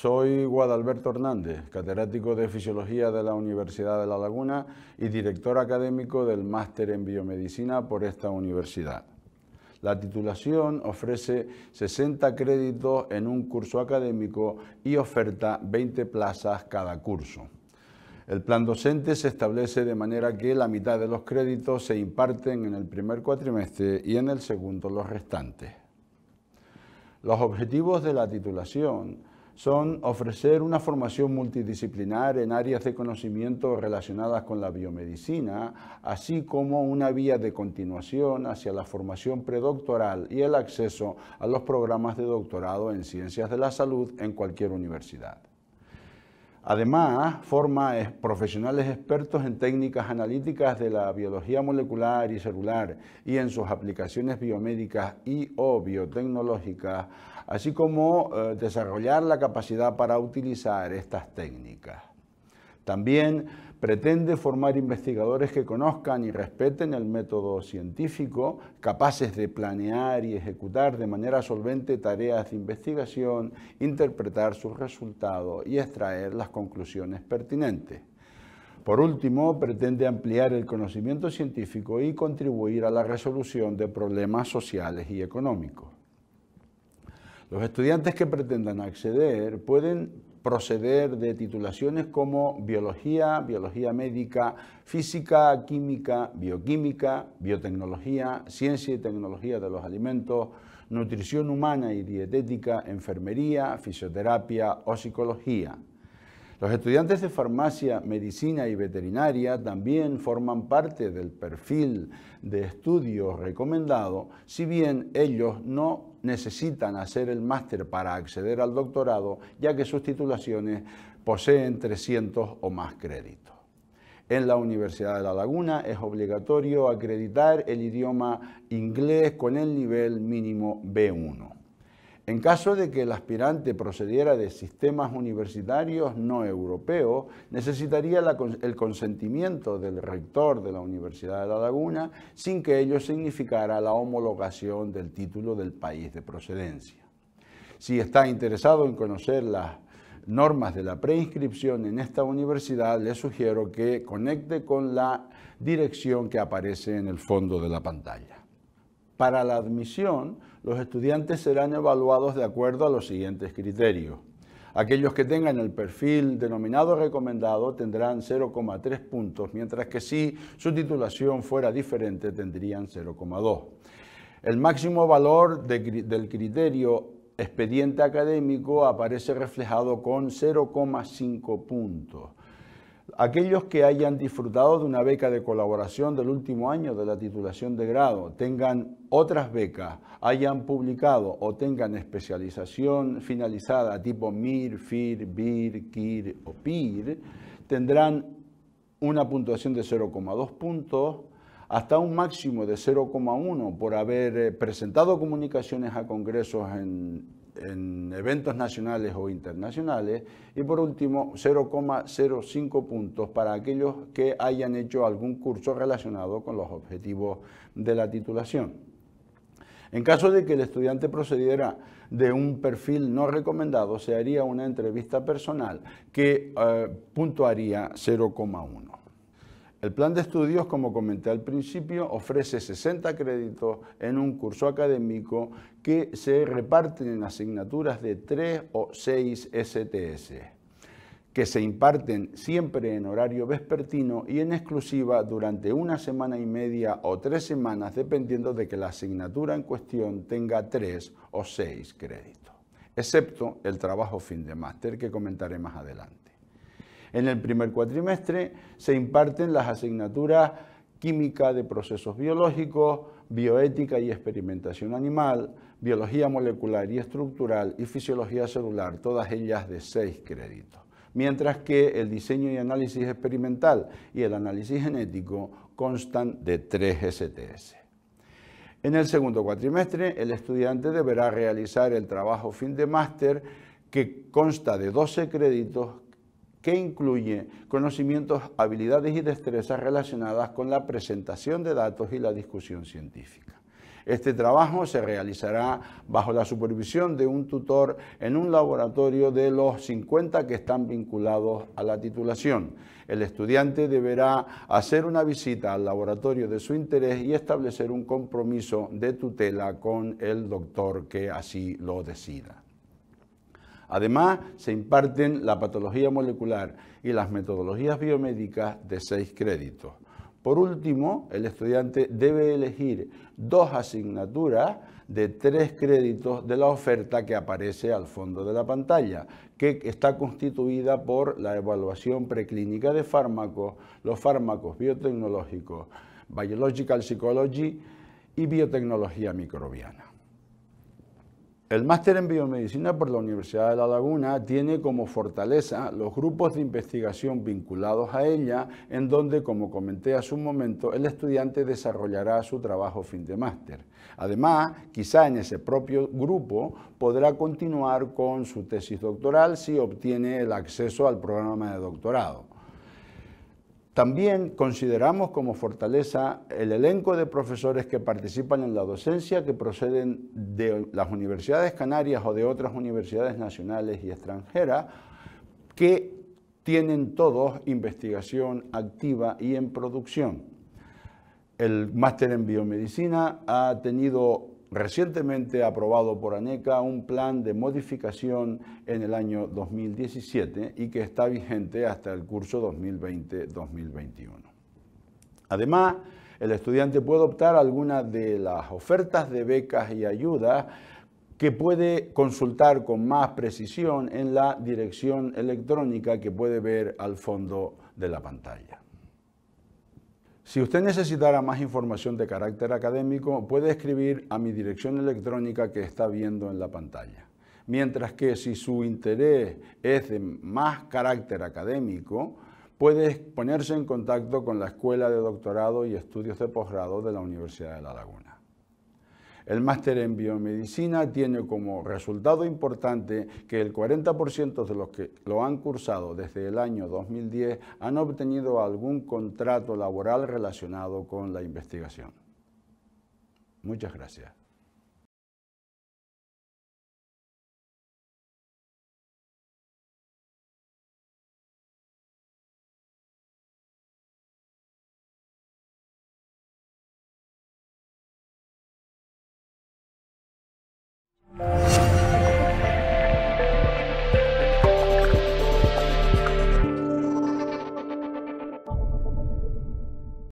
Soy Guadalberto Hernández, catedrático de Fisiología de la Universidad de La Laguna y director académico del Máster en Biomedicina por esta universidad. La titulación ofrece 60 créditos en un curso académico y oferta 20 plazas cada curso. El plan docente se establece de manera que la mitad de los créditos se imparten en el primer cuatrimestre y en el segundo los restantes. Los objetivos de la titulación son ofrecer una formación multidisciplinar en áreas de conocimiento relacionadas con la biomedicina, así como una vía de continuación hacia la formación predoctoral y el acceso a los programas de doctorado en ciencias de la salud en cualquier universidad. Además, forma profesionales expertos en técnicas analíticas de la biología molecular y celular y en sus aplicaciones biomédicas y o biotecnológicas, así como eh, desarrollar la capacidad para utilizar estas técnicas. También pretende formar investigadores que conozcan y respeten el método científico, capaces de planear y ejecutar de manera solvente tareas de investigación, interpretar sus resultados y extraer las conclusiones pertinentes. Por último, pretende ampliar el conocimiento científico y contribuir a la resolución de problemas sociales y económicos. Los estudiantes que pretendan acceder pueden proceder de titulaciones como biología, biología médica, física, química, bioquímica, biotecnología, ciencia y tecnología de los alimentos, nutrición humana y dietética, enfermería, fisioterapia o psicología. Los estudiantes de farmacia, medicina y veterinaria también forman parte del perfil de estudios recomendado, si bien ellos no necesitan hacer el máster para acceder al doctorado, ya que sus titulaciones poseen 300 o más créditos. En la Universidad de La Laguna es obligatorio acreditar el idioma inglés con el nivel mínimo B1. En caso de que el aspirante procediera de sistemas universitarios no europeos, necesitaría el consentimiento del rector de la Universidad de La Laguna sin que ello significara la homologación del título del país de procedencia. Si está interesado en conocer las normas de la preinscripción en esta universidad, le sugiero que conecte con la dirección que aparece en el fondo de la pantalla. Para la admisión, los estudiantes serán evaluados de acuerdo a los siguientes criterios. Aquellos que tengan el perfil denominado recomendado tendrán 0,3 puntos, mientras que si su titulación fuera diferente tendrían 0,2. El máximo valor del criterio expediente académico aparece reflejado con 0,5 puntos aquellos que hayan disfrutado de una beca de colaboración del último año de la titulación de grado, tengan otras becas, hayan publicado o tengan especialización finalizada tipo MIR, FIR, BIR, KIR o PIR, tendrán una puntuación de 0,2 puntos hasta un máximo de 0,1 por haber eh, presentado comunicaciones a congresos en en eventos nacionales o internacionales. Y por último, 0,05 puntos para aquellos que hayan hecho algún curso relacionado con los objetivos de la titulación. En caso de que el estudiante procediera de un perfil no recomendado, se haría una entrevista personal que eh, puntuaría 0,1. El plan de estudios, como comenté al principio, ofrece 60 créditos en un curso académico que se reparten en asignaturas de 3 o 6 STS, que se imparten siempre en horario vespertino y en exclusiva durante una semana y media o tres semanas, dependiendo de que la asignatura en cuestión tenga 3 o 6 créditos, excepto el trabajo fin de máster que comentaré más adelante. En el primer cuatrimestre se imparten las asignaturas química de procesos biológicos, bioética y experimentación animal, biología molecular y estructural y fisiología celular, todas ellas de seis créditos. Mientras que el diseño y análisis experimental y el análisis genético constan de tres STS. En el segundo cuatrimestre, el estudiante deberá realizar el trabajo fin de máster que consta de 12 créditos que incluye conocimientos, habilidades y destrezas relacionadas con la presentación de datos y la discusión científica. Este trabajo se realizará bajo la supervisión de un tutor en un laboratorio de los 50 que están vinculados a la titulación. El estudiante deberá hacer una visita al laboratorio de su interés y establecer un compromiso de tutela con el doctor que así lo decida. Además, se imparten la patología molecular y las metodologías biomédicas de seis créditos. Por último, el estudiante debe elegir dos asignaturas de tres créditos de la oferta que aparece al fondo de la pantalla, que está constituida por la evaluación preclínica de fármacos, los fármacos biotecnológicos, biological psychology y biotecnología microbiana. El máster en biomedicina por la Universidad de La Laguna tiene como fortaleza los grupos de investigación vinculados a ella, en donde, como comenté hace un momento, el estudiante desarrollará su trabajo fin de máster. Además, quizá en ese propio grupo podrá continuar con su tesis doctoral si obtiene el acceso al programa de doctorado. También consideramos como fortaleza el elenco de profesores que participan en la docencia que proceden de las universidades canarias o de otras universidades nacionales y extranjeras que tienen todos investigación activa y en producción. El máster en biomedicina ha tenido recientemente aprobado por ANECA un plan de modificación en el año 2017 y que está vigente hasta el curso 2020-2021. Además, el estudiante puede optar alguna de las ofertas de becas y ayudas que puede consultar con más precisión en la dirección electrónica que puede ver al fondo de la pantalla. Si usted necesitara más información de carácter académico, puede escribir a mi dirección electrónica que está viendo en la pantalla. Mientras que si su interés es de más carácter académico, puede ponerse en contacto con la Escuela de Doctorado y Estudios de Posgrado de la Universidad de La Laguna. El máster en biomedicina tiene como resultado importante que el 40% de los que lo han cursado desde el año 2010 han obtenido algún contrato laboral relacionado con la investigación. Muchas gracias.